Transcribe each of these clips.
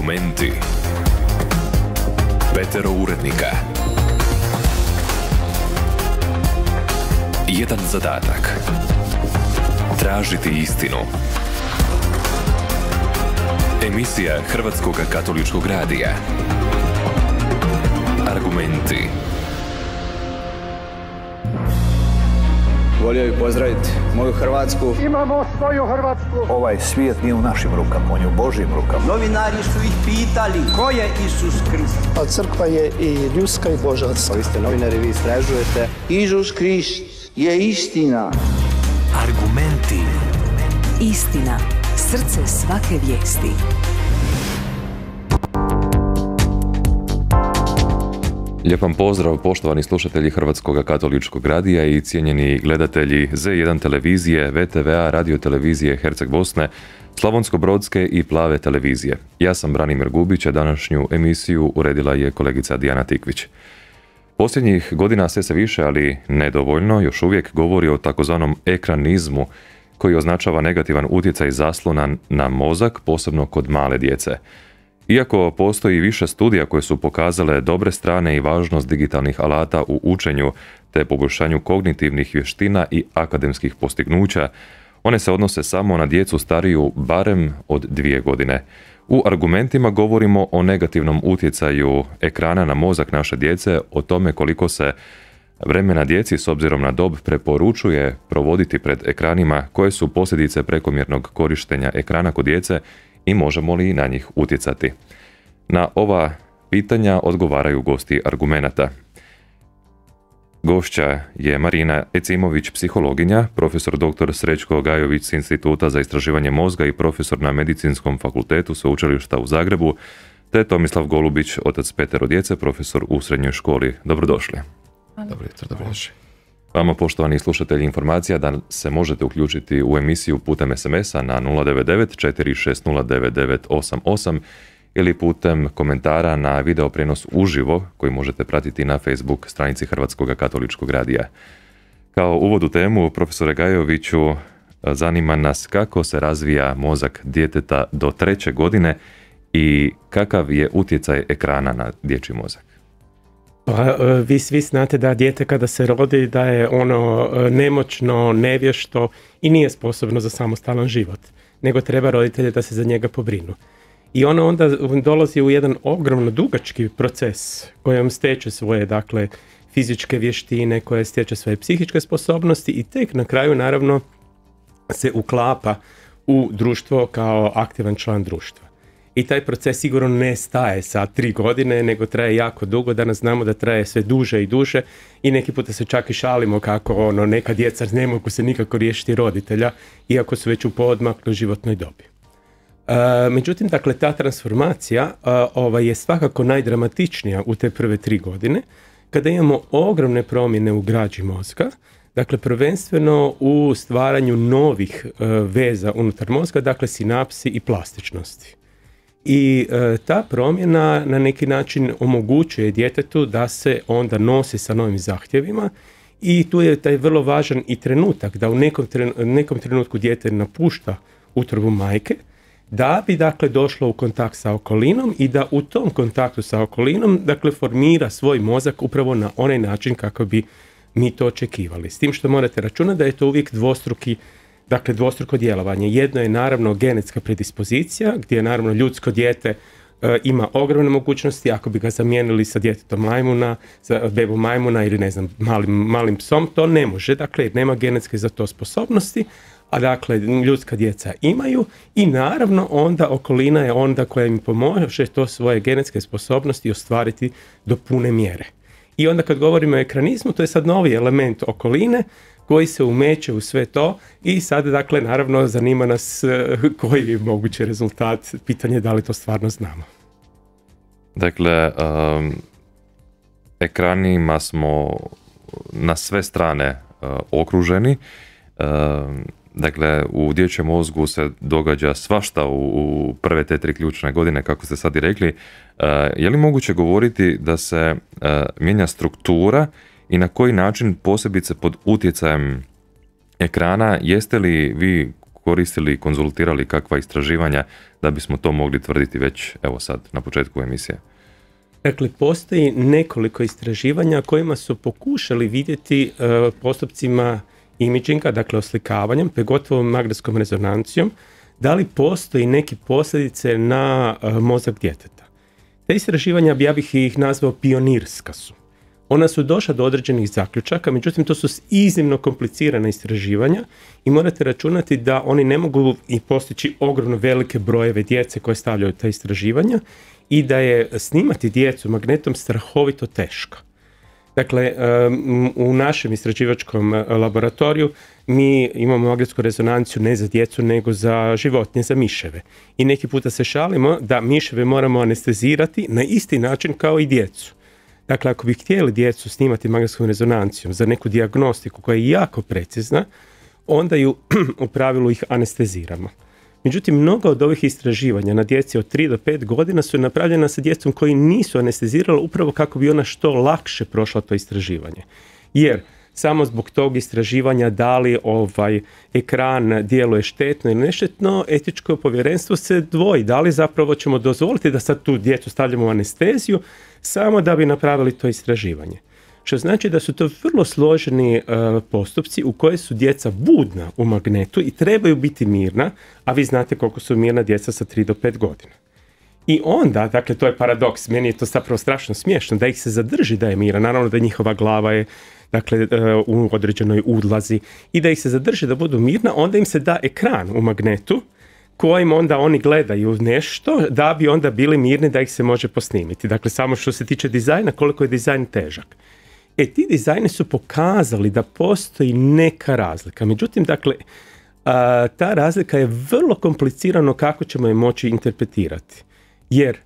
Argumenti Petero urednika Jedan zadatak Tražiti istinu Emisija Hrvatskog katoličkog radija Argumenti volio bi pozdraviti moju Hrvatsku. Imamo svoju Hrvatsku. Ovaj svijet nije u našim rukama, on je u Božim rukama. Novinari su ih pitali ko je Isus Krist. A pa crkva je i ljuska i božanska. Vi ste novinari, vi istražujete. Isus Krist je istina. Argumenti. Istina. Srce svake vijesti. Lijep pozdrav poštovani slušatelji Hrvatskog katoličkog radija i cijenjeni gledatelji Z1 televizije, VTVA, radio televizije Herceg Bosne, Slavonsko-Brodske i Plave televizije. Ja sam Branimir Gubić, a današnju emisiju uredila je kolegica Dijana Tikvić. Posljednjih godina sve se više, ali nedovoljno, još uvijek govori o takozvanom ekranizmu koji označava negativan utjecaj zaslona na mozak, posebno kod male djece. Iako postoji više studija koje su pokazale dobre strane i važnost digitalnih alata u učenju te poboljšanju kognitivnih vještina i akademskih postignuća, one se odnose samo na djecu stariju barem od dvije godine. U argumentima govorimo o negativnom utjecaju ekrana na mozak naše djece, o tome koliko se vremena djeci s obzirom na dob preporučuje provoditi pred ekranima koje su posljedice prekomjernog korištenja ekrana kod djece i možemo li na njih utjecati? Na ova pitanja odgovaraju gosti argumenata. Gošća je Marina Ecimović, psihologinja, profesor dr. Srećko Gajović s Instituta za istraživanje mozga i profesor na Medicinskom fakultetu Sveučilišta u Zagrebu, te Tomislav Golubić, otac petero djece, profesor u srednjoj školi. Dobrodošli. Dobro dobrodošli. Vama, poštovani slušatelji, informacija da se možete uključiti u emisiju putem SMS-a na 099 ili putem komentara na video prenos uživo koji možete pratiti na Facebook stranici Hrvatskog katoličkog radija. Kao uvod u temu, profesore Gajoviću, zanima nas kako se razvija mozak djeteta do treće godine i kakav je utjecaj ekrana na dječji mozak. Pa e, vi svi znate da dijete kada se rodi da je ono e, nemoćno, nevješto i nije sposobno za samostalan život, nego treba roditelje da se za njega pobrinu. I ono onda dolazi u jedan ogromno dugački proces kojem steče svoje dakle fizičke vještine, koje stječe svoje psihičke sposobnosti i tek na kraju naravno se uklapa u društvo kao aktivan član društva i taj proces sigurno ne staje sa tri godine, nego traje jako dugo. Danas znamo da traje sve duže i duže i neki puta se čak i šalimo kako ono, neka djeca ne mogu se nikako riješiti roditelja, iako su već u podmakloj životnoj dobi. E, međutim, dakle, ta transformacija e, ova, je svakako najdramatičnija u te prve tri godine, kada imamo ogromne promjene u građi mozga, dakle prvenstveno u stvaranju novih e, veza unutar mozga, dakle sinapsi i plastičnosti i e, ta promjena na neki način omogućuje djetetu da se onda nosi sa novim zahtjevima i tu je taj vrlo važan i trenutak da u nekom, nekom trenutku dijete napušta utrbu majke da bi dakle došlo u kontakt sa okolinom i da u tom kontaktu sa okolinom dakle formira svoj mozak upravo na onaj način kako bi mi to očekivali. S tim što morate računati da je to uvijek dvostruki dakle dvostruko djelovanje. Jedno je naravno genetska predispozicija gdje je naravno ljudsko dijete e, ima ogromne mogućnosti ako bi ga zamijenili sa djetetom majmuna, sa bebom majmuna ili ne znam malim, malim psom, to ne može, dakle jer nema genetske za to sposobnosti, a dakle ljudska djeca imaju i naravno onda okolina je onda koja im pomože to svoje genetske sposobnosti ostvariti do pune mjere. I onda kad govorimo o ekranizmu, to je sad novi element okoline, koji se umeće u sve to i sad dakle naravno zanima nas eh, koji je mogući rezultat, pitanje da li to stvarno znamo. Dakle, ekranima smo na sve strane eh, okruženi, Dakle, u dječjem mozgu se događa svašta u, prve te tri ključne godine, kako ste sad i rekli. Eh, je li moguće govoriti da se mijenja struktura i na koji način posebice pod utjecajem ekrana jeste li vi koristili i konzultirali kakva istraživanja da bismo to mogli tvrditi već evo sad na početku emisije? Dakle, postoji nekoliko istraživanja kojima su pokušali vidjeti e, postupcima imidžinga, dakle oslikavanjem, pogotovo magnetskom rezonancijom, da li postoji neke posljedice na e, mozak djeteta. Te istraživanja, ja bih ih nazvao pionirska su ona su došla do određenih zaključaka, međutim to su iznimno komplicirana istraživanja i morate računati da oni ne mogu i postići ogromno velike brojeve djece koje stavljaju ta istraživanja i da je snimati djecu magnetom strahovito teško. Dakle, u našem istraživačkom e, laboratoriju mi imamo magnetsku rezonanciju ne za djecu, nego za životinje, za miševe. I neki puta se šalimo da miševe moramo anestezirati na isti način kao i djecu. Dakle, ako bi htjeli djecu snimati magnetskom rezonancijom za neku dijagnostiku koja je jako precizna, onda ju u pravilu ih anesteziramo. Međutim, mnoga od ovih istraživanja na djeci od 3 do 5 godina su napravljena sa djecom koji nisu anestezirali upravo kako bi ona što lakše prošla to istraživanje. Jer samo zbog tog istraživanja da li ovaj ekran djeluje štetno ili neštetno, etičko povjerenstvo se dvoji. Da li zapravo ćemo dozvoliti da sad tu djecu stavljamo u anesteziju samo da bi napravili to istraživanje. Što znači da su to vrlo složeni e, postupci u koje su djeca budna u magnetu i trebaju biti mirna, a vi znate koliko su mirna djeca sa 3 do 5 godina. I onda, dakle, to je paradoks, meni je to zapravo strašno smiješno, da ih se zadrži da je mira, naravno da njihova glava je dakle, e, u određenoj udlazi i da ih se zadrži da budu mirna, onda im se da ekran u magnetu kojim onda oni gledaju nešto da bi onda bili mirni da ih se može posnimiti. Dakle, samo što se tiče dizajna, koliko je dizajn težak. E, ti dizajni su pokazali da postoji neka razlika. Međutim, dakle, ta razlika je vrlo komplicirano kako ćemo je moći interpretirati. Jer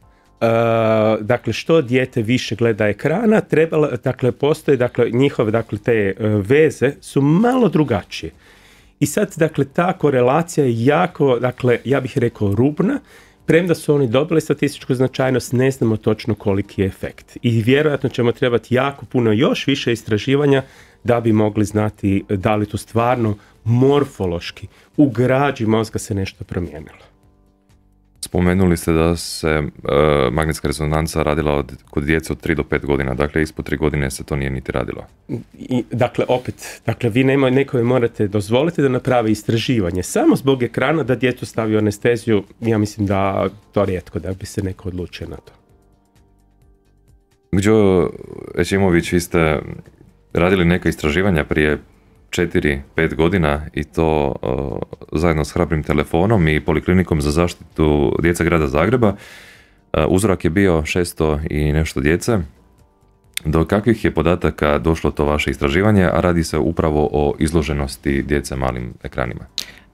dakle što dijete više gleda ekrana, trebalo, dakle postoje dakle njihove dakle te e, veze su malo drugačije. I sad dakle ta korelacija je jako dakle ja bih rekao rubna Premda su oni dobili statističku značajnost, ne znamo točno koliki je efekt. I vjerojatno ćemo trebati jako puno još više istraživanja da bi mogli znati da li tu stvarno morfološki u građi mozga se nešto promijenilo. Spomenuli ste da se e, magnetska rezonanca radila od, kod djece od 3 do 5 godina, dakle ispod 3 godine se to nije niti radilo. I, dakle, opet, dakle, vi nema, nekome morate dozvoliti da napravi istraživanje. Samo zbog ekrana da djecu stavi anesteziju, ja mislim da to rijetko, da bi se neko odlučio na to. Gđo Ećimović, vi ste radili neka istraživanja prije 4-5 godina i to zajedno s hrabrim telefonom i poliklinikom za zaštitu djece grada Zagreba. E, Uzrok je bio 600 i nešto djece. Do kakvih je podataka došlo to vaše istraživanje, a radi se upravo o izloženosti djece malim ekranima?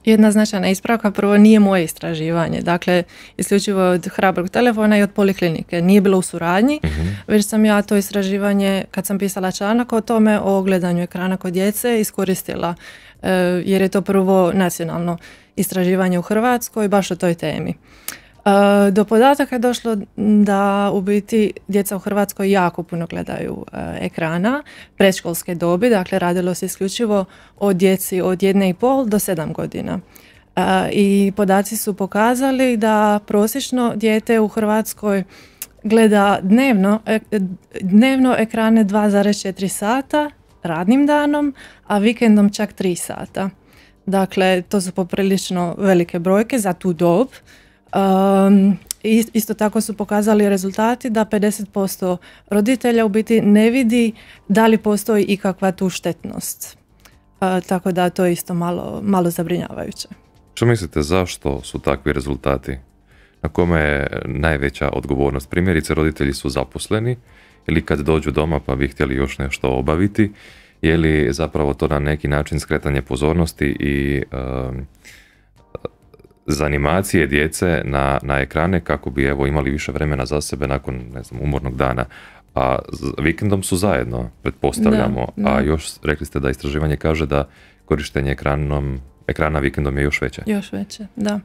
Jedna značajna ispravka prvo nije moje istraživanje, dakle isključivo od hrabrog telefona i od poliklinike. Nije bilo u suradnji, mhm. već sam ja to istraživanje kad sam pisala članak o tome o ogledanju ekrana kod djece iskoristila e, jer je to prvo nacionalno istraživanje u Hrvatskoj baš o toj temi. E, do podataka je došlo da u biti djeca u Hrvatskoj jako puno gledaju e, ekrana predškolske dobi, dakle radilo se isključivo o djeci od jedne i pol do sedam godina. E, I podaci su pokazali da prosječno dijete u Hrvatskoj gleda dnevno, dnevno ekrane 2,4 sata radnim danom, a vikendom čak 3 sata. Dakle, to su poprilično velike brojke za tu dob. Um, isto tako su pokazali rezultati da 50% roditelja u biti ne vidi da li postoji ikakva tu štetnost. E, tako da to je isto malo, malo zabrinjavajuće. Što mislite, zašto su takvi rezultati? Na kome je najveća odgovornost? Primjerice, roditelji su zaposleni ili kad dođu doma pa bi htjeli još nešto obaviti, je li zapravo to na neki način skretanje pozornosti i Zanimacije animacije djece na, na ekrane kako bi evo imali više vremena za sebe nakon ne znam, umornog dana. A vikendom su zajedno, pretpostavljamo. A još rekli ste da istraživanje kaže da korištenje ekranom, ekrana vikendom je još veće. Još veće, da.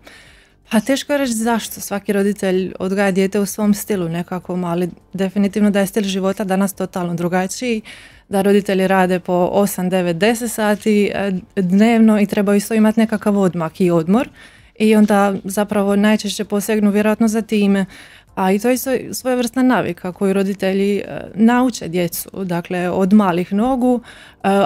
Pa teško je reći zašto svaki roditelj odgaja dijete u svom stilu nekakvom, ali definitivno da je stil života danas totalno drugačiji, da roditelji rade po 8, 9, 10 sati e, dnevno i trebaju isto imati nekakav odmak i odmor i onda zapravo najčešće posegnu vjerojatno za time. A i to je svojevrsna navika koju roditelji e, nauče djecu, dakle od malih nogu. E,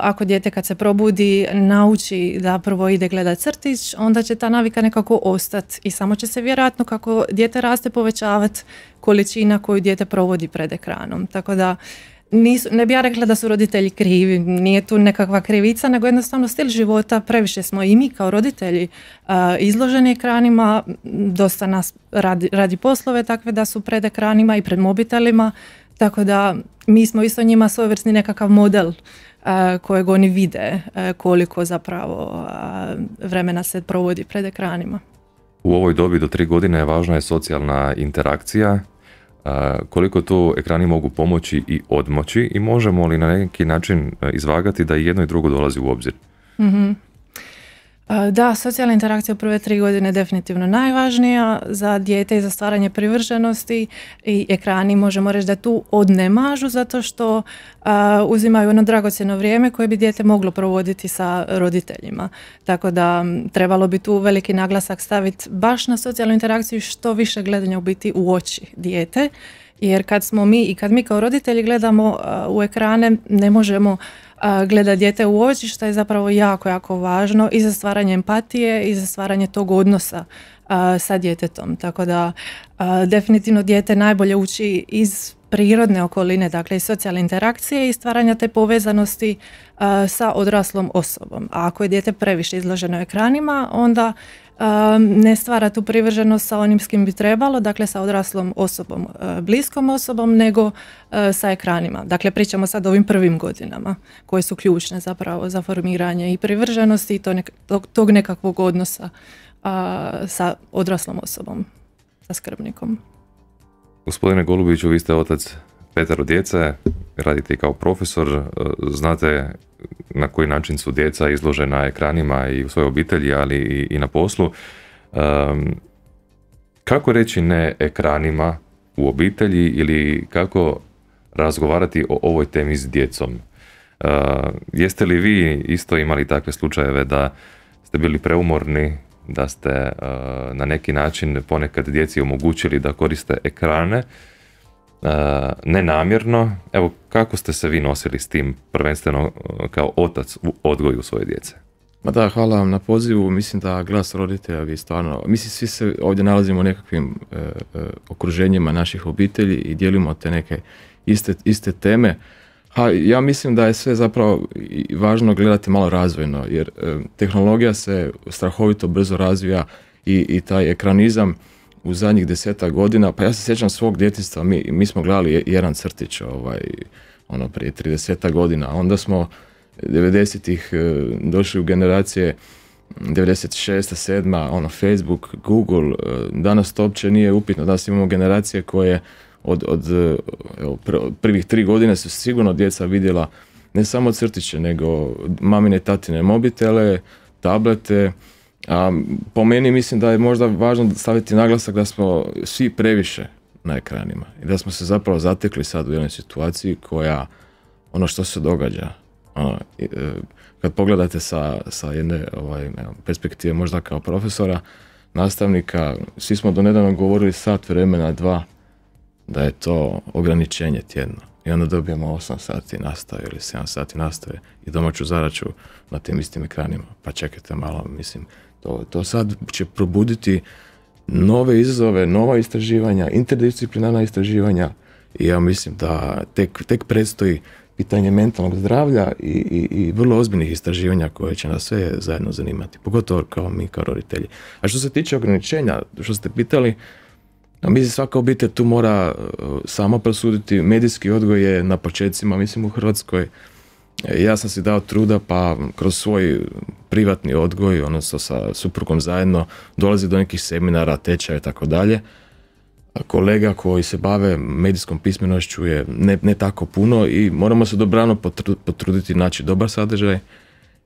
ako dijete kad se probudi nauči da prvo ide gledat crtić, onda će ta navika nekako ostati i samo će se vjerojatno kako dijete raste povećavati količina koju dijete provodi pred ekranom. Tako da nisu, ne bi ja rekla da su roditelji krivi, nije tu nekakva krivica, nego jednostavno stil života, previše smo i mi kao roditelji izloženi ekranima, dosta nas radi, poslove takve da su pred ekranima i pred mobitelima, tako da mi smo isto njima svojevrsni nekakav model kojeg oni vide koliko zapravo vremena se provodi pred ekranima. U ovoj dobi do tri godine važna je socijalna interakcija koliko tu ekrani mogu pomoći i odmoći i možemo li na neki način e, izvagati da jedno i drugo dolazi u obzir. mm da, socijalna interakcija u prve tri godine je definitivno najvažnija za dijete i za stvaranje privrženosti i ekrani možemo reći da tu odnemažu zato što uzimaju ono dragocjeno vrijeme koje bi dijete moglo provoditi sa roditeljima. Tako da trebalo bi tu veliki naglasak staviti baš na socijalnu interakciju što više gledanja u biti u oči dijete jer kad smo mi i kad mi kao roditelji gledamo u ekrane ne možemo gleda dijete u oči što je zapravo jako, jako važno i za stvaranje empatije i za stvaranje tog odnosa sa djetetom. Tako da definitivno dijete najbolje uči iz prirodne okoline, dakle i socijalne interakcije i stvaranja te povezanosti e, sa odraslom osobom. A ako je dijete previše izloženo ekranima, onda e, ne stvara tu privrženost sa onim s kim bi trebalo, dakle sa odraslom osobom, e, bliskom osobom, nego sa ekranima. Dakle, pričamo sad o ovim prvim godinama koje su ključne zapravo za formiranje i privrženosti i tog nekakvog odnosa sa odraslom osobom, sa skrbnikom. Gospodine Golubiću, vi ste otac petero djece, radite i kao profesor, e, znate na koji način su djeca izložena ekranima i u svojoj obitelji, ali i na poslu. E, kako reći ne ekranima u obitelji ili kako razgovarati o ovoj temi s djecom? E, jeste li vi isto imali takve slučajeve da ste bili preumorni da ste e, na neki način ponekad djeci omogućili da koriste ekrane e, nenamjerno. Evo, kako ste se vi nosili s tim prvenstveno e, kao otac u odgoju svoje djece? Ma da, hvala vam na pozivu. Mislim da glas roditelja vi stvarno... Mislim, svi se ovdje nalazimo u nekakvim okruženjima naših obitelji i dijelimo te neke iste, iste teme. Pa ja mislim da je sve zapravo važno gledati malo razvojno, jer e, tehnologija se strahovito brzo razvija i, i taj ekranizam u zadnjih deseta godina, pa ja se sjećam svog djetinstva, mi, mi smo gledali jedan crtić ovaj, ono prije 30 godina, onda smo 90-ih e, došli u generacije 96. 7. ono Facebook, Google, e, danas to uopće nije upitno, danas imamo generacije koje od, od eh, evo, prvih tri godine su sigurno djeca vidjela ne samo crtiće, nego mamine tatine mobitele, tablete. A, po meni mislim da je možda važno staviti naglasak da smo svi previše na ekranima i da smo se zapravo zatekli sad u jednoj situaciji koja ono što se događa ono, eh, kad pogledate sa, sa jedne ovaj, perspektive možda kao profesora nastavnika, svi smo do nedavno govorili sat vremena, dva da je to ograničenje tjedno. I onda dobijemo 8 sati nastave ili 7 sati nastave i domaću zaraču na tim istim ekranima. Pa čekajte malo, mislim, to, to sad će probuditi nove izazove, nova istraživanja, interdisciplinarna istraživanja i ja mislim da tek, tek predstoji pitanje mentalnog zdravlja i, i, i, vrlo ozbiljnih istraživanja koje će nas sve zajedno zanimati, pogotovo kao mi kao roditelji. A što se tiče ograničenja, što ste pitali, a mislim, svaka obitelj tu mora e, sama prosuditi. Medijski odgoj je na početcima, mislim, u Hrvatskoj. E, ja sam si dao truda, pa kroz svoj privatni odgoj, odnosno sa suprugom zajedno, dolazi do nekih seminara, tečaja i tako dalje. Kolega koji se bave medijskom pismenošću je ne, ne tako puno i moramo se dobrano potruditi naći dobar sadržaj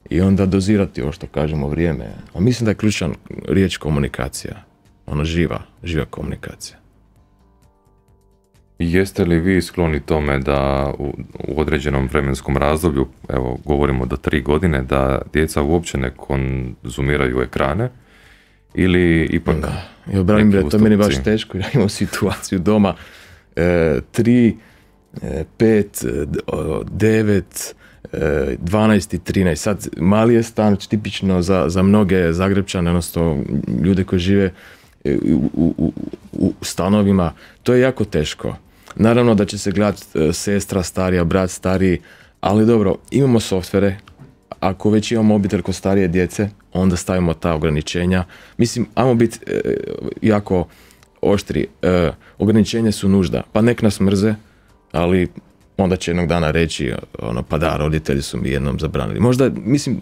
i onda dozirati ovo što kažemo vrijeme. A mislim da je ključan riječ komunikacija ono živa, živa komunikacija. Jeste li vi skloni tome da u, određenom vremenskom razdoblju, evo govorimo do tri godine, da djeca uopće ne konzumiraju ekrane ili ipak... Da, ja branim, to meni baš teško, ja imam situaciju doma, e, tri, e, pet, e, devet, 12 e, i trinaest. Sad, mali je stan tipično za, za mnoge Zagrebčane, odnosno ljude koji žive E, u, stanovima, to je jako teško. Naravno da će se gledati e, sestra starija, brat stariji, ali dobro, imamo softvere, ako već imamo obitelj kod starije djece, onda stavimo ta ograničenja. Mislim, ajmo biti e, jako oštri. E, ograničenja su nužda. Pa nek nas mrze, ali onda će jednog dana reći, ono, pa da, roditelji su mi jednom zabranili. Možda, mislim,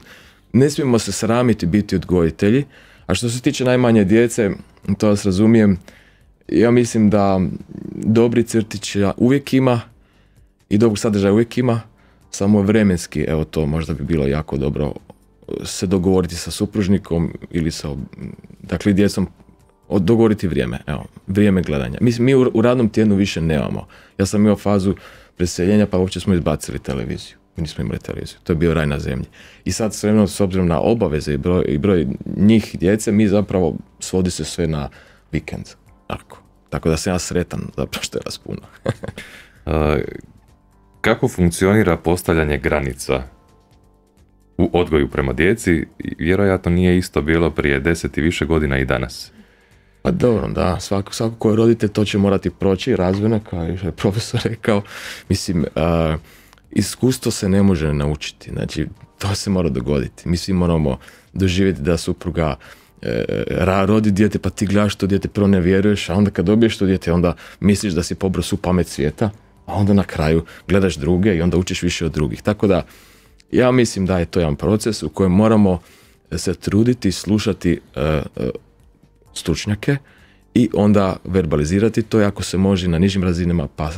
ne smijemo se sramiti biti odgojitelji, a što se tiče najmanje djece, to vas razumijem, ja mislim da dobri crtića uvijek ima i dobrog sadržaja uvijek ima, samo vremenski, evo to možda bi bilo jako dobro uh, se dogovoriti sa supružnikom ili sa, dakle, djecom dogovoriti vrijeme, evo, vrijeme gledanja. Mislim, mi u, u radnom tjednu više nemamo. Ja sam imao fazu preseljenja, pa uopće smo izbacili televiziju mi nismo imali televiziju. To je bio raj na zemlji. I sad s vremenom, s obzirom na obaveze i broj, i broj njih djece, mi zapravo svodi se sve na vikend. Tako, tako da sam ja sretan zapravo što je raspuno. Kako funkcionira postavljanje granica u odgoju prema djeci? Vjerojatno nije isto bilo prije deset i više godina i danas. Pa dobro, da, svako, svako koje rodite to će morati proći, razvojno, kao je profesor rekao. Mislim, iskustvo se ne može naučiti. Znači, to se mora dogoditi. Mi svi moramo doživjeti da supruga e, rodi dijete, pa ti gledaš to dijete, prvo ne vjeruješ, a onda kad dobiješ to dijete, onda misliš da si pobrao su pamet svijeta, a onda na kraju gledaš druge i onda učiš više od drugih. Tako da, ja mislim da je to jedan proces u kojem moramo se truditi slušati e, e, stručnjake, i onda verbalizirati to ako se može na nižim razinama pa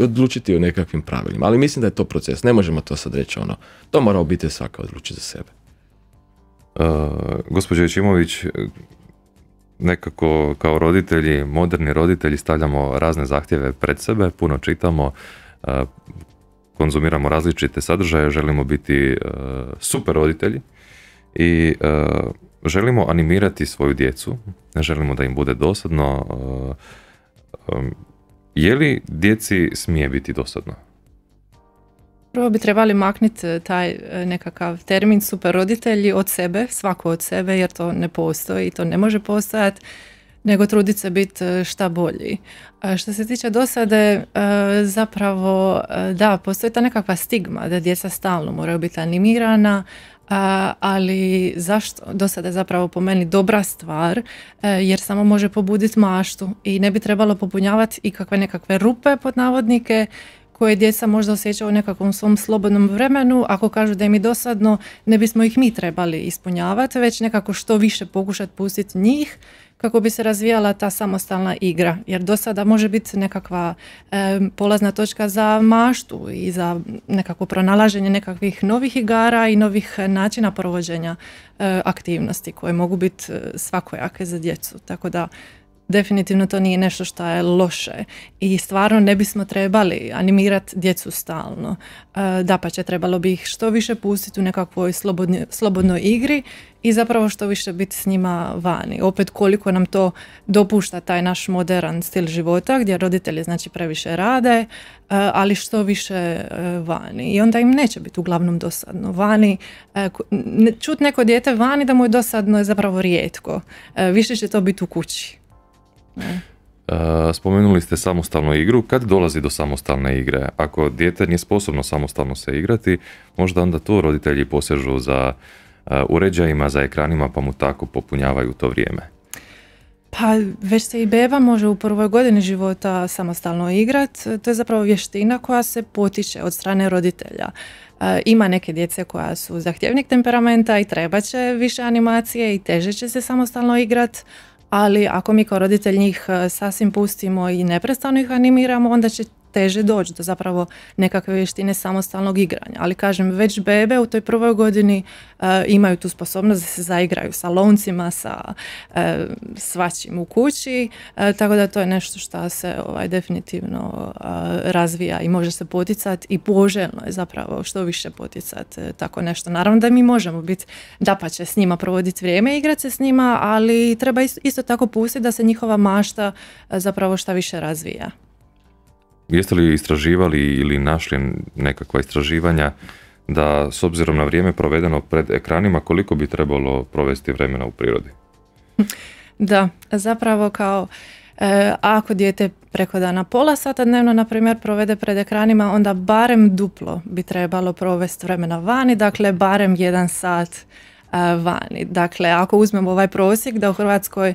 odlučiti o nekakvim pravilima. Ali mislim da je to proces, ne možemo to sad reći ono, to mora biti svaka odluči za sebe. Uh, gospođo nekako kao roditelji, moderni roditelji stavljamo razne zahtjeve pred sebe, puno čitamo, konzumiramo različite sadržaje, želimo biti super roditelji i Želimo animirati svoju djecu, ne želimo da im bude dosadno. Eh, je li djeci smije biti dosadno? Prvo bi trebali maknuti eh, taj eh, nekakav termin super roditelji od sebe, svako od sebe, jer to ne postoji i to ne može postojati nego trudit se biti šta bolji. A što se tiče dosade, zapravo da, postoji ta nekakva stigma da djeca stalno moraju biti animirana, ali zašto do sada je zapravo po meni dobra stvar e, jer samo može pobuditi maštu i ne bi trebalo popunjavati kakve nekakve rupe pod navodnike koje djeca možda osjećaju u nekakvom svom slobodnom vremenu, ako kažu da im je dosadno, ne bismo ih mi trebali ispunjavati, već nekako što više pokušati pustiti njih kako bi se razvijala ta samostalna igra jer do sada može biti nekakva polazna točka za maštu i za nekako pronalaženje nekakvih novih igara i novih načina provođenja e, aktivnosti koje mogu biti e, svakojake za djecu tako da definitivno to nije nešto što je loše i stvarno ne bismo trebali animirati djecu stalno. E, da pa će trebalo bi ih što više pustiti u nekakvoj slobodnoj, slobodnoj igri i zapravo što više biti s njima vani. Opet koliko nam to dopušta taj naš modern stil života gdje roditelji znači previše rade, e, ali što više e, vani. I onda im neće biti uglavnom dosadno. Vani, čut neko dijete vani da mu je dosadno je zapravo rijetko. Više će to biti u kući. Eh, spomenuli ste samostalnu igru. Kad dolazi do samostalne igre? Ako dijete nije sposobno samostalno se igrati, možda onda to roditelji posežu za eh, uređajima, za ekranima, pa mu tako popunjavaju to vrijeme. Pa već se i beba može u prvoj godini života samostalno igrat. To je zapravo vještina koja se potiče od strane roditelja. Eh, ima neke djece koja su zahtjevnik temperamenta i treba će više animacije i teže će se samostalno igrat, ali ako mi kao roditelj njih e, sasvim pustimo i neprestano ih animiramo, onda će teže doći do zapravo nekakve vještine samostalnog igranja. Ali kažem, već bebe u toj prvoj godini e, imaju tu sposobnost da se zaigraju sa loncima, sa uh, svačim u kući, e, tako da to je nešto što se ovaj, definitivno razvija i može se poticati i poželjno je zapravo što više poticati tako nešto. Naravno da mi možemo biti da će s njima provoditi vrijeme i igrati se s njima, ali treba isto, tako pustiti da se njihova mašta zapravo šta više razvija. Jeste li istraživali ili našli nekakva istraživanja da s obzirom na vrijeme provedeno pred ekranima koliko bi trebalo provesti vremena u prirodi? Da, zapravo kao e, ako dijete preko dana pola sata dnevno, na primjer, provede pred ekranima, onda barem duplo bi trebalo provesti vremena vani, dakle barem jedan sat e, vani. Dakle, ako uzmemo ovaj prosjek da u Hrvatskoj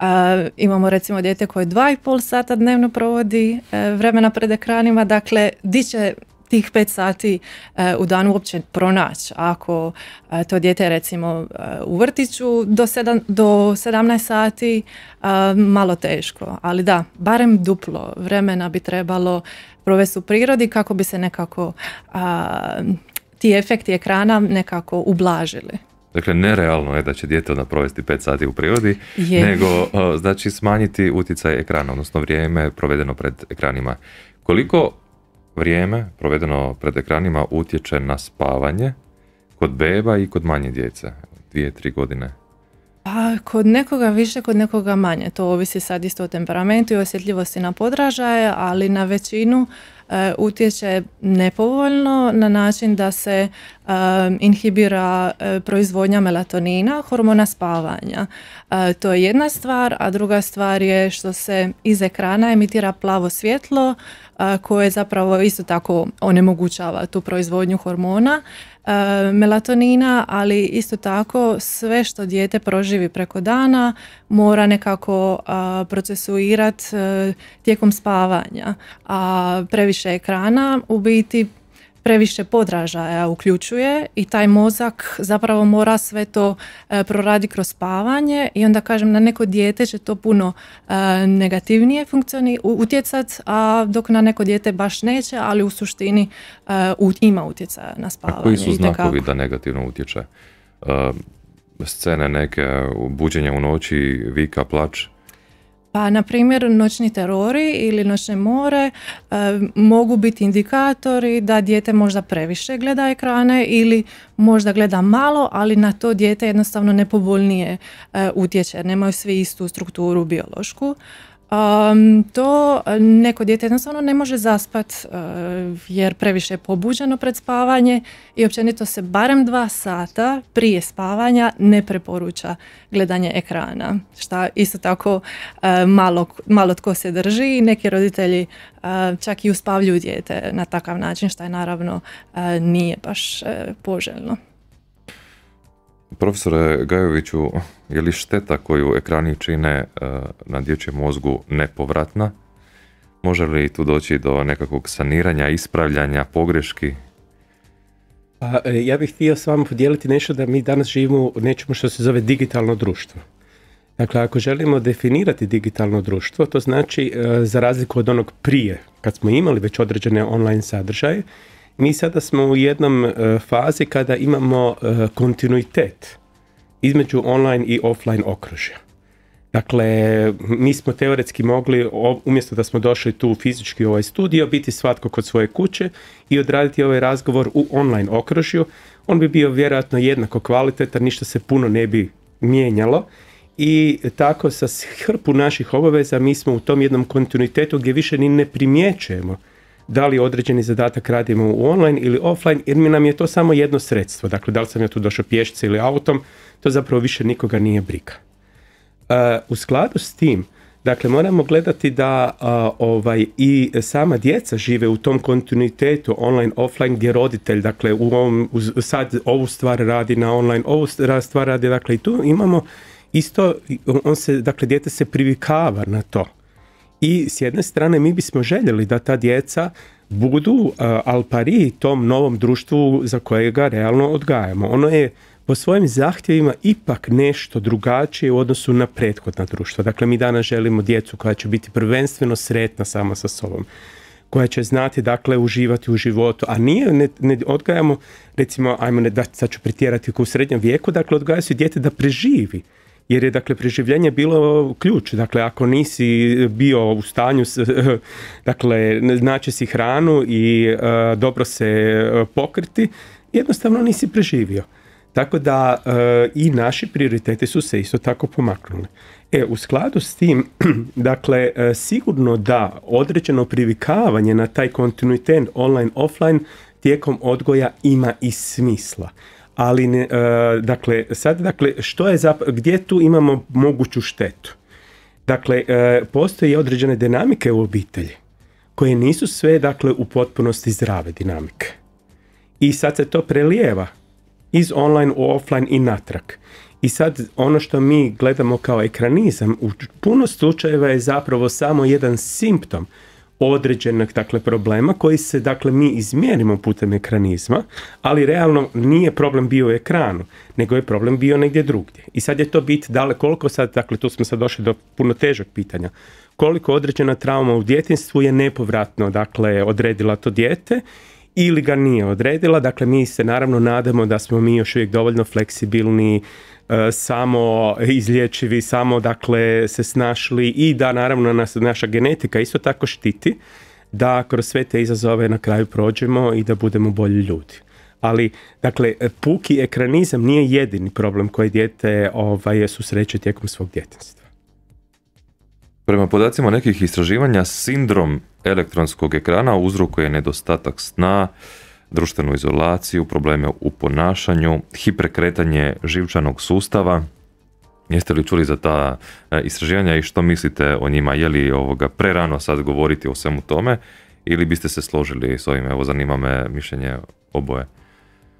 a, imamo recimo dijete koje dva i pol sata dnevno provodi e, vremena pred ekranima, dakle di će tih pet sati e, u danu uopće pronaći. Ako e, to dijete recimo u vrtiću do, sedam, do 17 sati, malo teško. Ali da, barem duplo vremena bi trebalo provesti u prirodi kako bi se nekako ti efekti ekrana nekako ublažili. Dakle, nerealno je da će dijete provesti 5 sati u prirodi, nego znači smanjiti utjecaj ekrana, odnosno vrijeme provedeno pred ekranima. Koliko vrijeme provedeno pred ekranima utječe na spavanje kod beba i kod manje djece, dvije, tri godine? Pa kod nekoga više, kod nekoga manje. To ovisi sad isto o temperamentu i osjetljivosti na podražaje, ali na većinu E, utječe nepovoljno na način da se e, inhibira e, proizvodnja melatonina, hormona spavanja. To je jedna stvar, a druga stvar je što se iz ekrana emitira plavo svjetlo koje zapravo isto tako onemogućava tu proizvodnju hormona E, melatonina, ali isto tako sve što dijete proživi preko dana mora nekako procesuirati e, tijekom spavanja. A previše ekrana u biti previše podražaja e, uključuje i taj mozak zapravo mora sve to e, proradi kroz spavanje i onda kažem na neko dijete će to puno e, negativnije funkcioni, utjecat, a dok na neko dijete baš neće, ali u suštini ima utjecaja na spavanje. A koji su znakovi da negativno utječe? Scene neke, buđenje u noći, vika, plač? Pa, na primjer, noćni terori ili noćne more e, mogu biti indikatori da dijete možda previše gleda ekrane ili možda gleda malo, ali na to dijete jednostavno nepovoljnije e, utječe. Nemaju svi istu strukturu biološku. Um, to e, neko dijete jednostavno ne može zaspat e, jer previše je pobuđeno pred spavanje i općenito se barem dva sata prije spavanja ne preporuča gledanje ekrana. Šta isto tako e, malo, malo tko se drži i neki roditelji čak i uspavljuju dijete na takav način što je naravno nije baš poželjno. Profesore Gajoviću, je li šteta koju ekrani čine e, na dječjem mozgu nepovratna? Može li tu doći do nekakvog saniranja, ispravljanja, pogreški? Pa, e, ja bih htio s vama podijeliti nešto da mi danas živimo u nečemu što se zove digitalno društvo. Dakle, ako želimo definirati digitalno društvo, to znači e, za razliku od onog prije, kad smo imali već određene online sadržaje, mi sada smo u jednom e, fazi kada imamo e, kontinuitet između online i offline okružja. Dakle, mi smo teoretski mogli, umjesto da smo došli tu fizički u ovaj studio, biti svatko kod svoje kuće i odraditi ovaj razgovor u online okružju. On bi bio vjerojatno jednako kvalitetan, ništa se puno ne bi mijenjalo. I tako sa hrpu naših obaveza mi smo u tom jednom kontinuitetu gdje više ni ne primjećujemo da li određeni zadatak radimo u online ili offline jer mi nam je to samo jedno sredstvo. Dakle, da li sam ja tu došao pješice ili autom, to zapravo više nikoga nije briga. E, u skladu s tim, dakle, moramo gledati da ovaj, i sama djeca žive u tom kontinuitetu online, offline, gdje roditelj, dakle, u ovom, sad ovu stvar radi na online, ovu stvar radi, dakle, i tu imamo isto, on se, dakle, djete se privikava na to. I s jedne strane mi bismo željeli da ta djeca budu uh, pari tom novom društvu za kojega realno odgajamo. Ono je po svojim zahtjevima ipak nešto drugačije u odnosu na prethodna društva. Dakle, mi danas želimo djecu koja će biti prvenstveno sretna sama sa sobom koja će znati dakle uživati u životu, a nije, ne, ne odgajamo, recimo, ajmo ne, da sad ću pritjerati u srednjem vijeku, dakle odgajaju se dijete da preživi, jer je dakle preživljenje bilo ključ. Dakle, ako nisi bio u stanju, dakle, znači si hranu i e, dobro se e, pokriti, jednostavno nisi preživio. Tako da e, i naši prioriteti su se isto tako pomaknuli. E, u skladu s tim, dakle, sigurno da određeno privikavanje na taj kontinuitet online, offline tijekom odgoja ima i smisla ali ne, e, dakle, sad, dakle, što je gdje tu imamo moguću štetu? Dakle, e, postoje određene dinamike u obitelji koje nisu sve, dakle, u potpunosti zdrave dinamike. I sad se to prelijeva iz online u offline i natrag. I sad ono što mi gledamo kao ekranizam u puno slučajeva je zapravo samo jedan simptom određenog dakle problema koji se dakle mi izmjerimo putem ekranizma, ali realno nije problem bio u ekranu, nego je problem bio negdje drugdje. I sad je to bit dale koliko sad, dakle tu smo sad došli do puno težog pitanja, koliko određena trauma u djetinstvu je nepovratno dakle odredila to dijete ili ga nije odredila. Dakle, mi se naravno nadamo da smo mi još uvijek dovoljno fleksibilni, e, samo izlječivi, samo dakle se snašli i da naravno naša genetika isto tako štiti da kroz sve te izazove na kraju prođemo i da budemo bolji ljudi. Ali, dakle, puki ekranizam nije jedini problem koji dijete ovaj, susreće tijekom svog djetinstva. Prema podacima nekih istraživanja, sindrom elektronskog ekrana uzrokuje nedostatak sna, društvenu izolaciju, probleme u ponašanju, hiperkretanje živčanog sustava. Jeste li čuli za ta e, istraživanja i što mislite o njima? Je li ovoga prerano sad govoriti o svemu tome ili biste se složili s ovim? Evo, zanima me mišljenje oboje.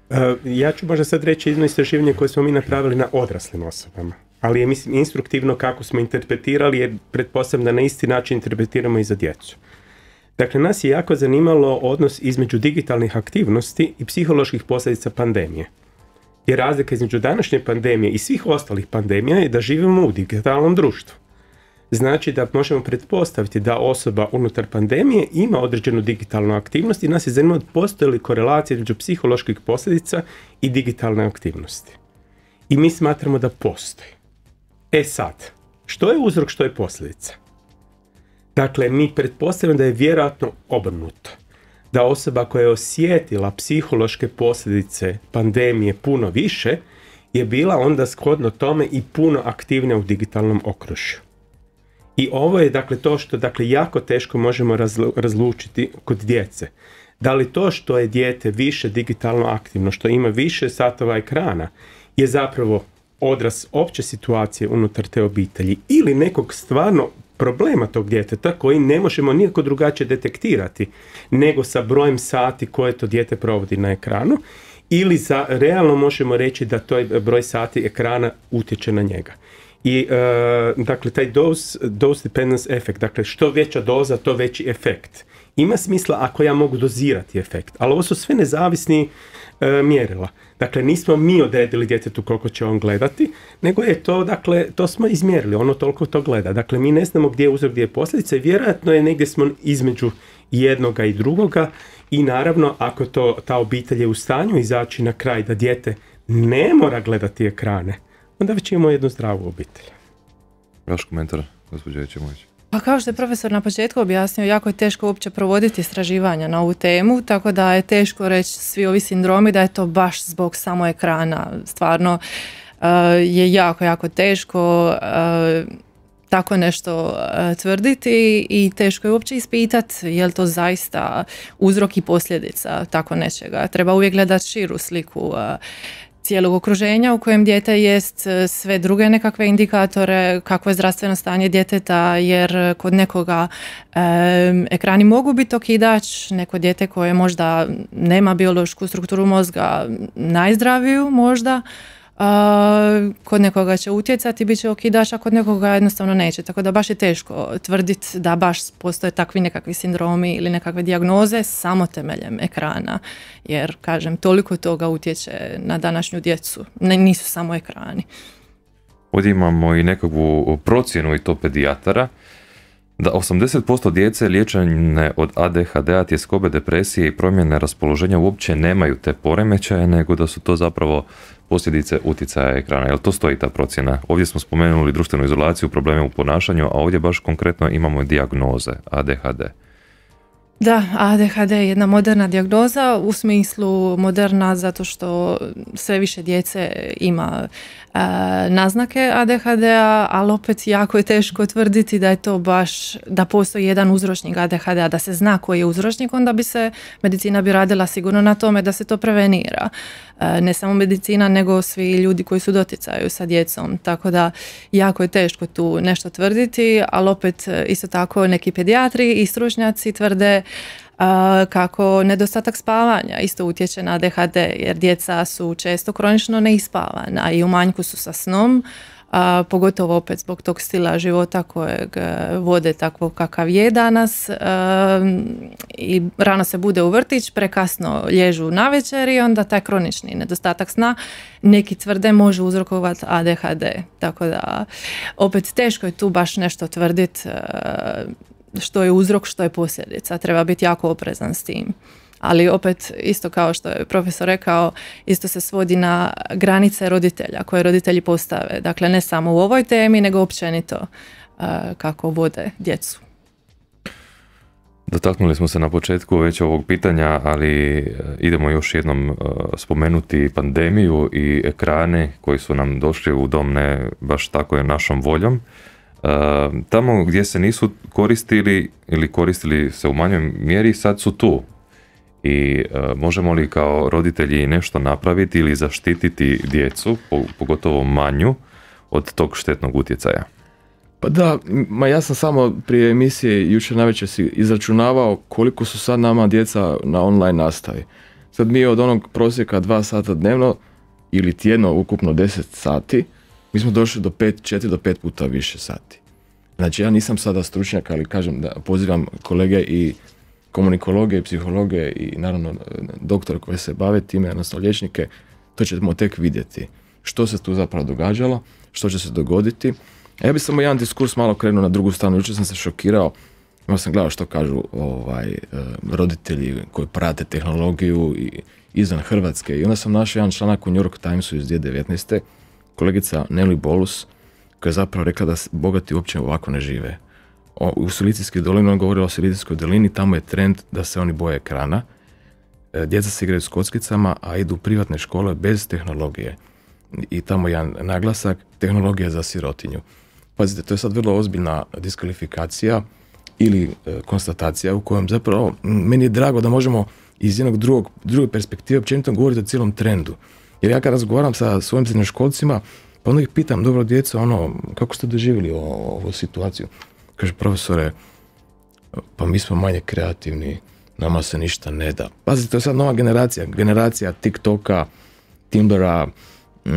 E, ja ću možda sad reći jedno istraživanje koje smo mi napravili na odraslim osobama, ali je mislim instruktivno kako smo interpretirali jer pretpostavljam da na isti način interpretiramo i za djecu. Dakle, nas je jako zanimalo odnos između digitalnih aktivnosti i psiholoških posljedica pandemije. Jer razlika između današnje pandemije i svih ostalih pandemija je da živimo u digitalnom društvu. Znači da možemo pretpostaviti da osoba unutar pandemije ima određenu digitalnu aktivnost i nas je zanimalo postoji li korelacija između psiholoških posljedica i digitalne aktivnosti. I mi smatramo da postoji. E sad, što je uzrok, što je posljedica? Dakle, mi pretpostavljamo da je vjerojatno obrnuto. Da osoba koja je osjetila psihološke posljedice pandemije puno više, je bila onda shodno tome i puno aktivnija u digitalnom okružju. I ovo je dakle to što dakle jako teško možemo razlučiti kod djece. Da li to što je dijete više digitalno aktivno, što ima više satova ekrana, je zapravo odraz opće situacije unutar te obitelji ili nekog stvarno problema tog djeteta koji ne možemo nikako drugačije detektirati nego sa brojem sati koje to dijete provodi na ekranu ili za, realno možemo reći da taj broj sati ekrana utječe na njega. I e, dakle taj dose, dose dependence efekt, dakle što veća doza to veći efekt ima smisla ako ja mogu dozirati efekt. Ali ovo su sve nezavisni e, mjerila. Dakle, nismo mi odredili djetetu koliko će on gledati, nego je to, dakle, to smo izmjerili, ono toliko to gleda. Dakle, mi ne znamo gdje je uzrok, gdje je posljedica i vjerojatno je negdje smo između jednoga i drugoga i naravno ako to, ta obitelj je u stanju izaći na kraj da dijete ne mora gledati ekrane, onda već imamo jednu zdravu obitelj. Vaš komentar, gospođo Ječemović. Pa kao što je profesor na početku objasnio, jako je teško uopće provoditi istraživanja na ovu temu, tako da je teško reći svi ovi sindromi da je to baš zbog samo ekrana. Stvarno e, je jako, jako teško e, tako nešto e, tvrditi i teško je uopće ispitati je li to zaista uzrok i posljedica tako nečega. Treba uvijek gledati širu sliku cijelog okruženja u kojem dijete jest e, sve druge nekakve indikatore, kakvo je zdravstveno stanje djeteta, jer kod nekoga e, ekrani mogu biti okidač, neko dijete koje možda nema biološku strukturu mozga najzdraviju možda, kod nekoga će utjecati, bit će okidač, a kod nekoga jednostavno neće. Tako da baš je teško tvrditi da baš postoje takvi nekakvi sindromi ili nekakve dijagnoze samo temeljem ekrana. Jer, kažem, toliko toga utječe na današnju djecu. Ne, nisu samo ekrani. Ovdje imamo i nekakvu procjenu i to pedijatara da 80% djece liječene od ADHD-a, tjeskobe, depresije i promjene raspoloženja uopće nemaju te poremećaje, nego da su to zapravo posljedice utjecaja ekrana. Jel to stoji ta procjena? Ovdje smo spomenuli društvenu izolaciju, probleme u ponašanju, a ovdje baš konkretno imamo dijagnoze ADHD. Da, ADHD je jedna moderna dijagnoza u smislu moderna zato što sve više djece ima naznake ADHD-a, ali opet jako je teško tvrditi da je to baš da postoji jedan uzročnik ADHD-a, da se zna koji je uzročnik, onda bi se medicina bi radila sigurno na tome da se to prevenira. ne samo medicina, nego svi ljudi koji su doticaju sa djecom, tako da jako je teško tu nešto tvrditi, ali opet e, isto tako neki pedijatri i stručnjaci tvrde kako nedostatak spavanja isto utječe na ADHD jer djeca su često kronično neispavana i u manjku su sa snom a, pogotovo opet zbog tog stila života kojeg e, vode tako kakav je danas e, i rano se bude u vrtić, prekasno lježu na večer i onda taj kronični nedostatak sna neki tvrde može uzrokovati ADHD. Tako da opet teško je tu baš nešto tvrditi e, što je uzrok, što je posljedica. Treba biti jako oprezan s tim. Ali opet, isto kao što je profesor rekao, isto se svodi na granice roditelja koje roditelji postave. Dakle, ne samo u ovoj temi, nego općenito uh, kako vode djecu. Dotaknuli smo se na početku već ovog pitanja, ali uh, idemo još jednom uh, spomenuti pandemiju i ekrane koji su nam došli u dom ne baš tako je našom voljom tamo gdje se nisu koristili ili koristili se u manjoj mjeri, sad su tu. I možemo li kao roditelji nešto napraviti ili zaštititi djecu, pogotovo manju, od tog štetnog utjecaja? Pa da, ma ja sam samo prije emisije jučer navečer si izračunavao koliko su sad nama djeca na online nastavi. Sad mi od onog prosjeka dva sata dnevno ili tjedno ukupno 10 sati, mi smo došli do 5, do pet puta više sati. Znači ja nisam sada stručnjak, ali kažem da pozivam kolege i komunikologe i psihologe i naravno doktore koji se bave time, odnosno liječnike, to ćemo tek vidjeti. Što se tu zapravo događalo, što će se dogoditi. ja bih samo jedan diskurs malo krenuo na drugu stranu, jučer sam se šokirao, imao sam gledao što kažu ovaj, e, roditelji koji prate tehnologiju i izvan Hrvatske i onda sam našao jedan članak u New York Timesu iz 2019 kolegica Nelly Bolus koja je zapravo rekla da bogati uopće ovako ne žive. u Silicijskoj dolini, on govori o Silicijskoj dolini, tamo je trend da se oni boje ekrana, e, djeca se igraju s kockicama, a idu u privatne škole bez tehnologije. I tamo je jedan naglasak, tehnologija za sirotinju. Pazite, to je sad vrlo ozbiljna diskvalifikacija ili e, konstatacija u kojem zapravo meni je drago da možemo iz jednog drugog, druge perspektive općenito govoriti o cijelom trendu. Jer ja kad razgovaram sa svojim srednjoškolcima, pa onda ih pitam, dobro djeca ono, kako ste doživjeli ovu situaciju? Kaže, profesore, pa mi smo manje kreativni, nama se ništa ne da. Pazite, to je sad nova generacija, generacija TikToka, Timbera, mm,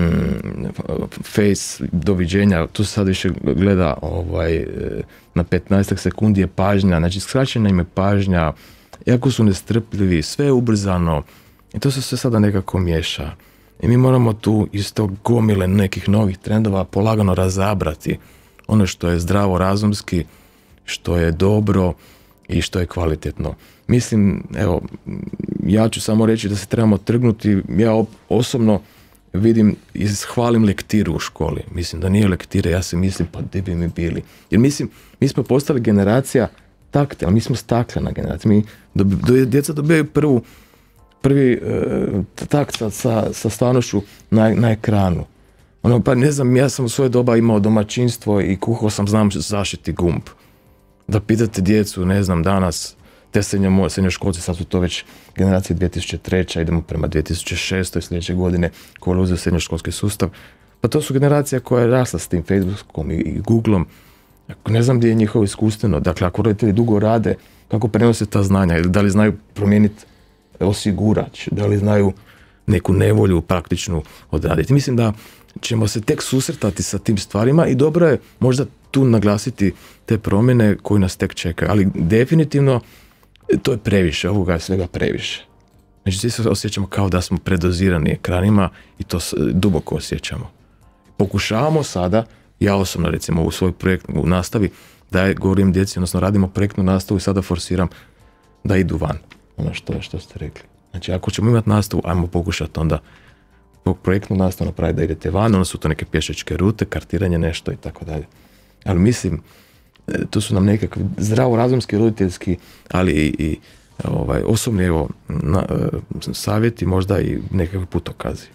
face, doviđenja, tu se sad više gleda ovaj, na 15 sekundi je pažnja, znači skraćena im je pažnja, jako su nestrpljivi, sve je ubrzano i to se sve sada nekako miješa. I mi moramo tu tog gomile nekih novih trendova polagano razabrati ono što je zdravo razumski, što je dobro i što je kvalitetno. Mislim, evo, ja ću samo reći da se trebamo trgnuti, ja osobno vidim i hvalim lektiru u školi. Mislim da nije lektire, ja se mislim pa gdje bi mi bili. Jer mislim, mi smo postali generacija takte, ali mi smo staklena generacija. Mi, do, do, djeca dobijaju prvu prvi e, takt sa, sa na, ekranu. Ono, pa ne znam, ja sam u svoje doba imao domaćinstvo i kuhao sam, znam, zašiti gumb. Da pitate djecu, ne znam, danas, te srednje srednjoškolci, sad su to već generacije 2003. idemo prema 2006. sljedeće godine, ko ulazi u srednjoškolski sustav. Pa to su generacija koja je rasla s tim Facebookom i, Googlom. Googleom. Ne znam gdje je njihovo iskustveno. Dakle, ako roditelji dugo rade, kako prenose ta znanja da li znaju promijeniti osigurač, da li znaju neku nevolju praktičnu odraditi. Mislim da ćemo se tek susretati sa tim stvarima i dobro je možda tu naglasiti te promjene koje nas tek čekaju, ali definitivno to je previše, ovoga je svega previše. Znači, svi se osjećamo kao da smo predozirani ekranima i to duboko osjećamo. Pokušavamo sada, ja osobno recimo u svoj projekt u nastavi, da govorim djeci, odnosno radimo projektnu nastavu i sada forsiram da idu van ono što, što ste rekli. Znači, ako ćemo imati nastavu, ajmo pokušati onda projektnu nastavu napraviti da idete van, onda su to neke pješačke rute, kartiranje, nešto i tako dalje. Ali mislim, e, tu su nam nekakvi zdravorazumski, roditeljski, ali i, i ovaj, osobni evo, e, savjeti, možda i nekakvi putokazi.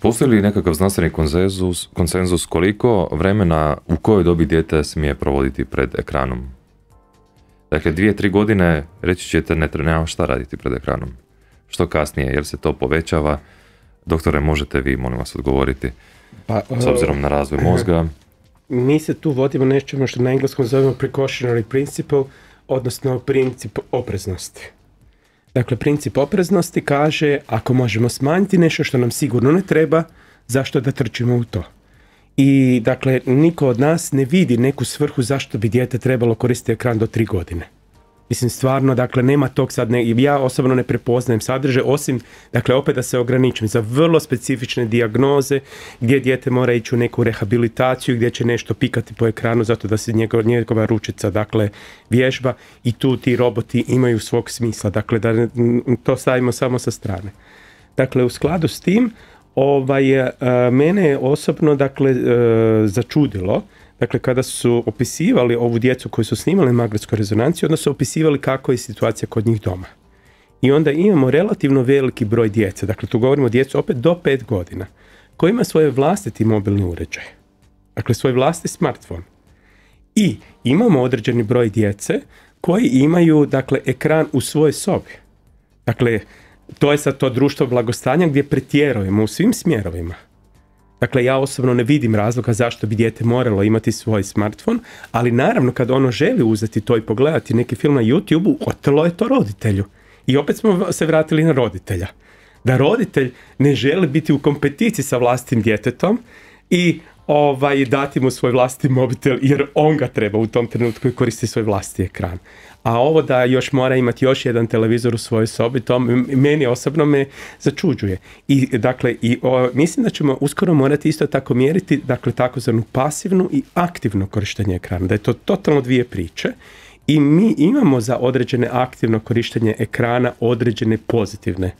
Postoji li nekakav znanstveni konsenzus, konsenzus koliko vremena u kojoj dobi dijete smije provoditi pred ekranom? Dakle, dvije, tri godine reći ćete ne nemam šta raditi pred ekranom. Što kasnije, jer se to povećava. Doktore, možete vi, molim vas, odgovoriti. Pa, S e, obzirom na razvoj mozga. Mi se tu vodimo nešto što na engleskom zovemo precautionary principle, odnosno princip opreznosti. Dakle, princip opreznosti kaže ako možemo smanjiti nešto što nam sigurno ne treba, zašto da trčimo u to? i dakle niko od nas ne vidi neku svrhu zašto bi dijete trebalo koristiti ekran do tri godine. Mislim stvarno, dakle nema tog sad, ne, ja osobno ne prepoznajem sadržaj, osim, dakle opet da se ograničim za vrlo specifične dijagnoze gdje dijete mora ići u neku rehabilitaciju, gdje će nešto pikati po ekranu zato da se njegova, njegova ručica, dakle, vježba i tu ti roboti imaju svog smisla, dakle da to stavimo samo sa strane. Dakle, u skladu s tim, Ovaj, e, mene je osobno dakle, e, začudilo Dakle, kada su opisivali ovu djecu koju su snimali magnetsku rezonanciju, onda su opisivali kako je situacija kod njih doma. I onda imamo relativno veliki broj djece, dakle tu govorimo o djecu opet do pet godina, koji ima svoje vlastiti mobilni uređaj. Dakle, svoj vlastiti smartphone. I imamo određeni broj djece koji imaju, dakle, ekran u svojoj sobi. Dakle, to je sad to društvo blagostanja gdje pretjerujemo u svim smjerovima. Dakle, ja osobno ne vidim razloga zašto bi dijete moralo imati svoj smartfon, ali naravno kad ono želi uzeti to i pogledati neki film na YouTube-u, otelo je to roditelju. I opet smo se vratili na roditelja. Da roditelj ne želi biti u kompeticiji sa vlastim djetetom i ovaj, dati mu svoj vlastiti mobitel jer on ga treba u tom trenutku i koristi svoj vlastiti ekran. A ovo da još mora imati još jedan televizor u svojoj sobi, to meni osobno me začuđuje. I dakle, i, mislim da ćemo uskoro morati isto tako mjeriti dakle, takozvanu pasivnu i aktivno korištenje ekrana. Da je to totalno dvije priče i mi imamo za određene aktivno korištenje ekrana određene pozitivne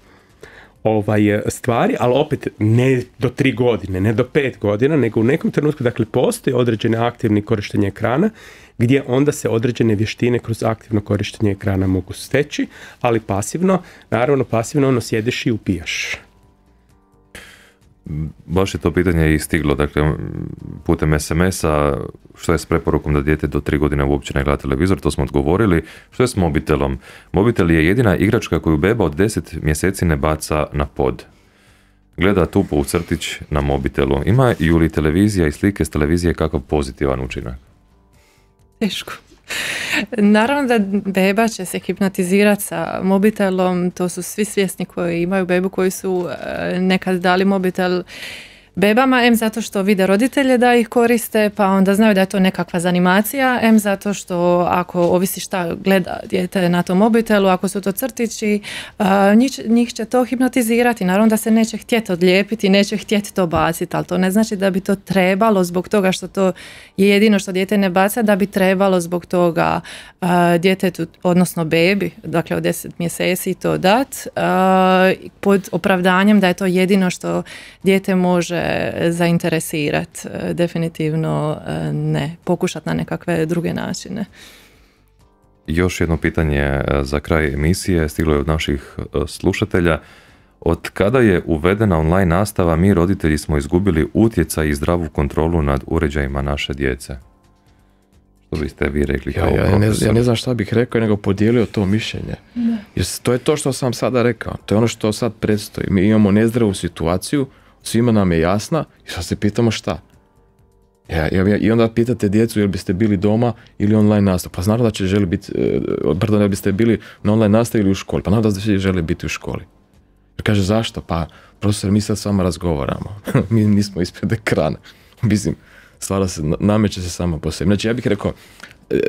ovaj e, stvari, ali opet ne do tri godine, ne do pet godina, nego u nekom trenutku, dakle, postoji određene aktivni korištenje ekrana gdje onda se određene vještine kroz aktivno korištenje ekrana mogu steći, ali pasivno, naravno pasivno ono sjedeš i upijaš baš je to pitanje i stiglo, dakle, putem SMS-a, što je s preporukom da dijete do tri godine uopće ne gleda televizor, to smo odgovorili. Što je s mobitelom? Mobitel je jedina igračka koju beba od 10 mjeseci ne baca na pod. Gleda tupo u crtić na mobitelu. Ima i li televizija i slike s televizije kakav pozitivan učinak? Teško. Naravno da beba će se hipnotizirati sa mobitelom, to su svi svjesni koji imaju bebu, koji su e, nekad dali mobitel bebama, em zato što vide roditelje da ih koriste, pa onda znaju da je to nekakva zanimacija, em zato što ako ovisi šta gleda dijete na tom mobitelu, ako su to crtići, njih će to hipnotizirati, naravno da se neće htjeti odlijepiti, neće htjeti to baciti, ali to ne znači da bi to trebalo zbog toga što to je jedino što dijete ne baca, da bi trebalo zbog toga djetetu, odnosno bebi, dakle od 10 mjeseci to dat, pod opravdanjem da je to jedino što dijete može zainteresirati, e, definitivno e, ne, pokušati na nekakve druge načine. Još jedno pitanje e, za kraj emisije, stiglo je od naših slušatelja. Od kada je uvedena online nastava, mi roditelji smo izgubili utjecaj i zdravu kontrolu nad uređajima naše djece. Što biste vi rekli ja, ja, ne, ja ne znam šta bih rekao, nego podijelio to mišljenje. Jer to je to što sam sada rekao. To je ono što sad predstoji. Mi imamo nezdravu situaciju svima nam je jasna i sad se pitamo šta. I onda pitate djecu jel biste bili doma ili online nastav. Pa naravno da će želi biti, e, pardon, jel biste bili na online nastavi ili u školi. Pa naravno da će želi biti u školi. kaže zašto? Pa profesor mi sad s vama razgovaramo. mi nismo ispred ekrana. Mislim, stvara se, nameće se samo po sebi. Znači ja bih rekao 15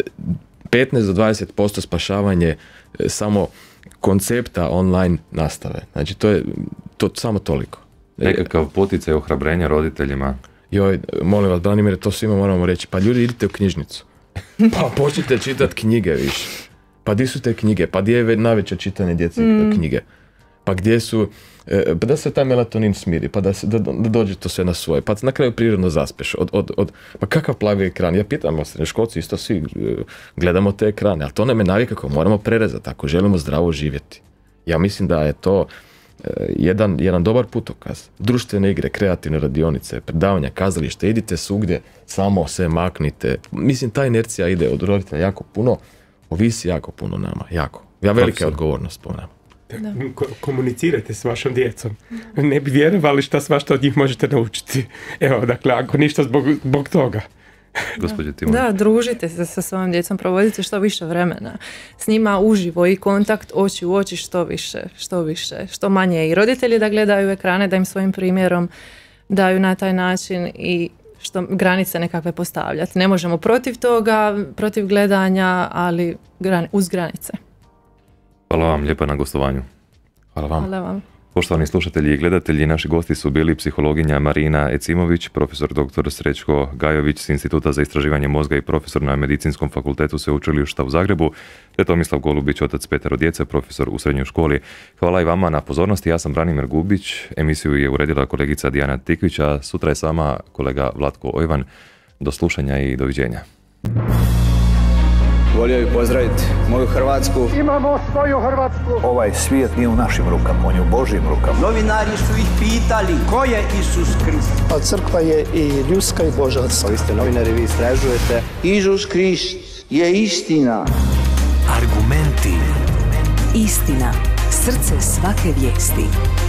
e, do 20% spašavanje e, samo koncepta online nastave. Znači to je to, samo toliko. Nekakav poticaj ohrabrenja roditeljima. Joj, molim vas, Branimir, to svima moramo reći. Pa ljudi, idite u knjižnicu. Pa počnite čitati knjige više. Pa di su te knjige? Pa gdje je najveće čitanje djece mm. e, knjige? Pa gdje su... E, pa da se taj melatonin smiri, pa da, se, da, dođe to sve na svoje, pa na kraju prirodno zaspeš. Od, od, od, pa kakav plavi ekran? Ja pitam, srednjoškolci isto svi e, gledamo te ekrane, ali to nam je navika moramo prerezati ako želimo zdravo živjeti. Ja mislim da je to E, jedan, jedan dobar putokaz. Društvene igre, kreativne radionice, predavanja, kazalište, idite svugdje, samo se maknite. Mislim, ta inercija ide od roditelja jako puno, ovisi jako puno nama, jako. Ja velika odgovornost po nama. komunicirajte s vašom djecom. Ne bi vjerovali šta svašta od njih možete naučiti. Evo, dakle, ako ništa zbog, zbog toga. gospođe Da, družite se sa svojom djecom, provodite što više vremena. S njima uživo i kontakt oči u oči što više, što više, što manje. I roditelji da gledaju ekrane, da im svojim primjerom daju na taj način i što granice nekakve postavljati. Ne možemo protiv toga, protiv gledanja, ali uz granice. Hvala vam lijepa na gostovanju. Hvala vam. Hvala vam. Poštovani slušatelji i gledatelji, naši gosti su bili psihologinja Marina Ecimović, profesor dr. Srećko Gajović s Instituta za istraživanje mozga i profesor na Medicinskom fakultetu Sveučilišta u Zagrebu, te Tomislav Golubić, otac petero djece, profesor u srednjoj školi. Hvala i vama na pozornosti, ja sam Branimir Gubić, emisiju je uredila kolegica Dijana Tikvića, sutra je sama kolega Vlatko Ojvan. Do slušanja i doviđenja. Volio bih pozdraviti moju Hrvatsku. Imamo svoju Hrvatsku. Ovaj svijet nije u našim rukama, on je u Božim rukama. Novinari su ih pitali ko je Isus Krist. A pa crkva je i ljuska i božanska. Vi ste novinari, vi istražujete. Isus Krist je istina. Argumenti. Istina. Srce svake vijesti.